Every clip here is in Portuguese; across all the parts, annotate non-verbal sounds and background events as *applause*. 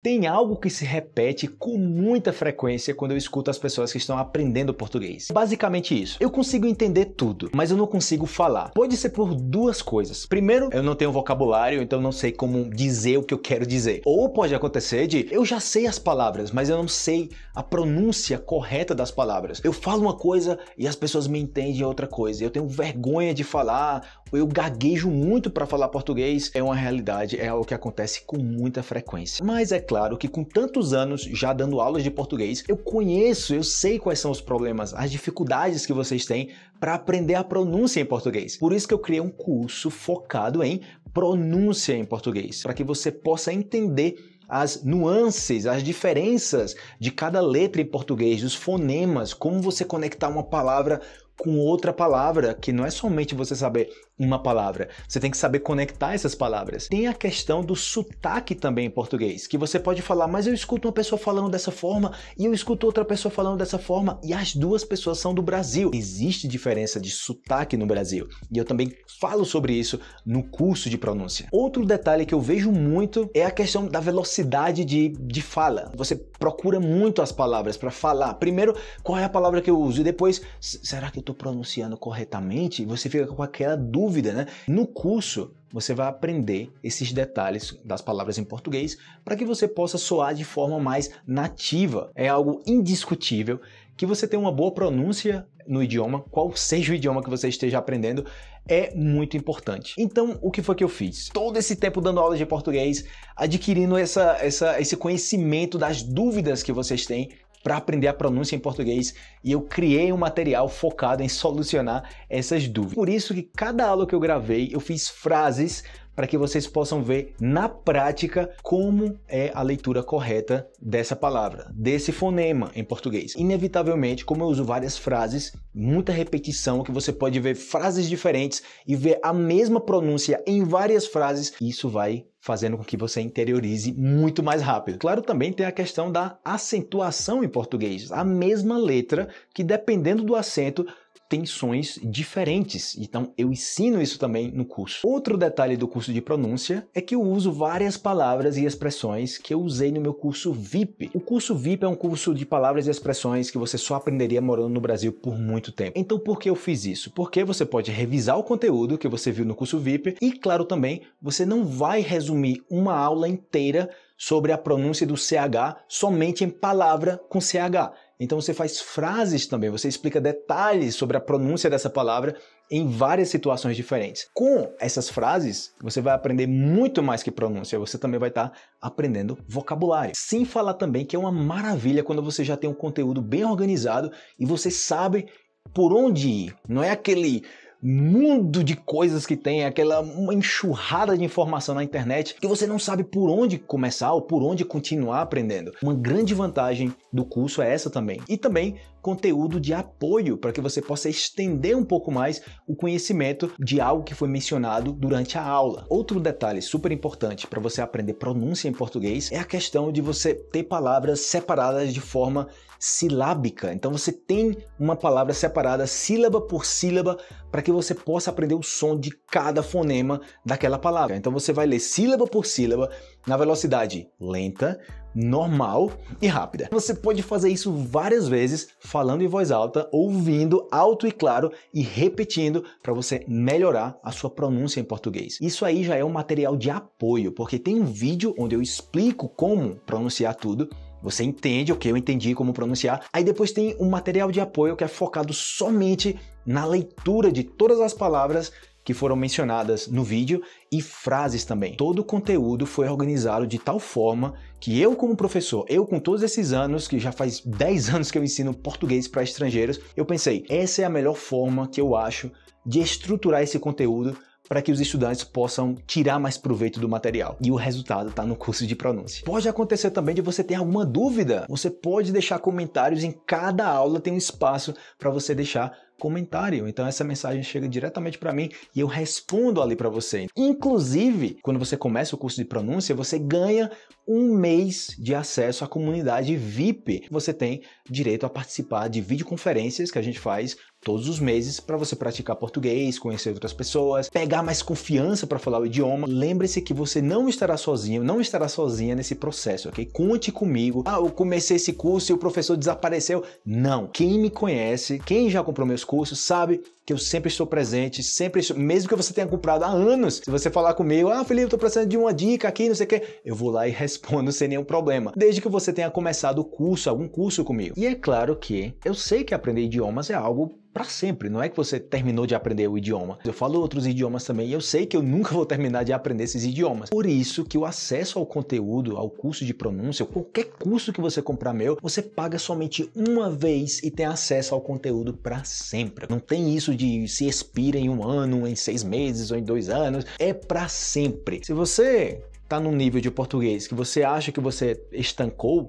Tem algo que se repete com muita frequência quando eu escuto as pessoas que estão aprendendo português. Basicamente isso. Eu consigo entender tudo, mas eu não consigo falar. Pode ser por duas coisas. Primeiro, eu não tenho vocabulário, então não sei como dizer o que eu quero dizer. Ou pode acontecer de eu já sei as palavras, mas eu não sei a pronúncia correta das palavras. Eu falo uma coisa e as pessoas me entendem outra coisa. Eu tenho vergonha de falar, eu gaguejo muito para falar português. É uma realidade, é algo que acontece com muita frequência. Mas é claro que com tantos anos já dando aulas de português, eu conheço, eu sei quais são os problemas, as dificuldades que vocês têm para aprender a pronúncia em português. Por isso que eu criei um curso focado em pronúncia em português, para que você possa entender as nuances, as diferenças de cada letra em português, os fonemas, como você conectar uma palavra com outra palavra, que não é somente você saber uma palavra, você tem que saber conectar essas palavras. Tem a questão do sotaque também em português, que você pode falar, mas eu escuto uma pessoa falando dessa forma e eu escuto outra pessoa falando dessa forma e as duas pessoas são do Brasil. Existe diferença de sotaque no Brasil e eu também falo sobre isso no curso de pronúncia. Outro detalhe que eu vejo muito é a questão da velocidade de, de fala. Você procura muito as palavras para falar. Primeiro, qual é a palavra que eu uso e depois, será que eu estou pronunciando corretamente? Você fica com aquela dúvida, né? No curso, você vai aprender esses detalhes das palavras em português para que você possa soar de forma mais nativa. É algo indiscutível que você tenha uma boa pronúncia no idioma, qual seja o idioma que você esteja aprendendo, é muito importante. Então, o que foi que eu fiz? Todo esse tempo dando aula de português, adquirindo essa, essa, esse conhecimento das dúvidas que vocês têm para aprender a pronúncia em português e eu criei um material focado em solucionar essas dúvidas. Por isso que cada aula que eu gravei, eu fiz frases para que vocês possam ver na prática como é a leitura correta dessa palavra, desse fonema em português. Inevitavelmente, como eu uso várias frases, muita repetição, que você pode ver frases diferentes e ver a mesma pronúncia em várias frases, isso vai fazendo com que você interiorize muito mais rápido. Claro, também tem a questão da acentuação em português. A mesma letra que, dependendo do acento, tensões diferentes. Então eu ensino isso também no curso. Outro detalhe do curso de pronúncia é que eu uso várias palavras e expressões que eu usei no meu curso VIP. O curso VIP é um curso de palavras e expressões que você só aprenderia morando no Brasil por muito tempo. Então por que eu fiz isso? Porque você pode revisar o conteúdo que você viu no curso VIP e claro também, você não vai resumir uma aula inteira sobre a pronúncia do CH somente em palavra com CH. Então você faz frases também, você explica detalhes sobre a pronúncia dessa palavra em várias situações diferentes. Com essas frases, você vai aprender muito mais que pronúncia, você também vai estar tá aprendendo vocabulário. Sem falar também que é uma maravilha quando você já tem um conteúdo bem organizado e você sabe por onde ir. Não é aquele mundo de coisas que tem, aquela enxurrada de informação na internet que você não sabe por onde começar ou por onde continuar aprendendo. Uma grande vantagem do curso é essa também. E também conteúdo de apoio para que você possa estender um pouco mais o conhecimento de algo que foi mencionado durante a aula. Outro detalhe super importante para você aprender pronúncia em português é a questão de você ter palavras separadas de forma silábica. Então você tem uma palavra separada sílaba por sílaba para que você possa aprender o som de cada fonema daquela palavra. Então você vai ler sílaba por sílaba na velocidade lenta, normal e rápida. Você pode fazer isso várias vezes, falando em voz alta, ouvindo alto e claro e repetindo para você melhorar a sua pronúncia em português. Isso aí já é um material de apoio, porque tem um vídeo onde eu explico como pronunciar tudo você entende o okay, que eu entendi como pronunciar. Aí depois tem um material de apoio que é focado somente na leitura de todas as palavras que foram mencionadas no vídeo e frases também. Todo o conteúdo foi organizado de tal forma que eu como professor, eu com todos esses anos, que já faz 10 *laughs* anos que eu ensino português para estrangeiros, eu pensei, essa é a melhor forma que eu acho de estruturar esse conteúdo para que os estudantes possam tirar mais proveito do material. E o resultado está no curso de pronúncia. Pode acontecer também de você ter alguma dúvida. Você pode deixar comentários em cada aula, tem um espaço para você deixar comentário. Então essa mensagem chega diretamente para mim e eu respondo ali para você. Inclusive, quando você começa o curso de pronúncia, você ganha um mês de acesso à comunidade VIP. Você tem direito a participar de videoconferências que a gente faz todos os meses para você praticar português, conhecer outras pessoas, pegar mais confiança para falar o idioma. Lembre-se que você não estará sozinho, não estará sozinha nesse processo, ok? Conte comigo. Ah, eu comecei esse curso e o professor desapareceu. Não. Quem me conhece, quem já comprou meus cursos, sabe que eu sempre estou presente, sempre, estou, mesmo que você tenha comprado há anos, se você falar comigo, ah, Felipe, estou precisando de uma dica aqui, não sei o quê, eu vou lá e *laughs* respondo sem nenhum problema, desde que você tenha começado o curso, algum curso comigo. E é claro que eu sei que aprender idiomas é algo para sempre. Não é que você terminou de aprender o idioma. Eu falo outros idiomas também e eu sei que eu nunca vou terminar de aprender esses idiomas. Por isso que o acesso ao conteúdo, ao curso de pronúncia, qualquer curso que você comprar meu, você paga somente uma vez e tem acesso ao conteúdo para sempre. Não tem isso de se expira em um ano, em seis meses ou em dois anos. É para sempre. Se você está num nível de português que você acha que você estancou,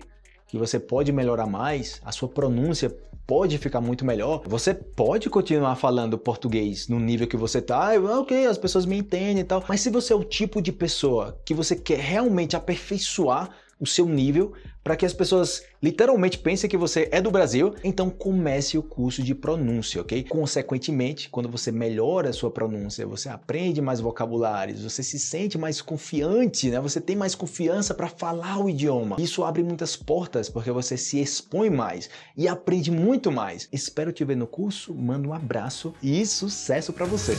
que você pode melhorar mais, a sua pronúncia pode ficar muito melhor. Você pode continuar falando português no nível que você tá, ah, ok, as pessoas me entendem e tal. Mas se você é o tipo de pessoa que você quer realmente aperfeiçoar o seu nível, para que as pessoas literalmente pensem que você é do Brasil, então comece o curso de pronúncia, ok? Consequentemente, quando você melhora a sua pronúncia, você aprende mais vocabulários, você se sente mais confiante, né? Você tem mais confiança para falar o idioma. Isso abre muitas portas porque você se expõe mais e aprende muito mais. Espero te ver no curso, mando um abraço e sucesso para você.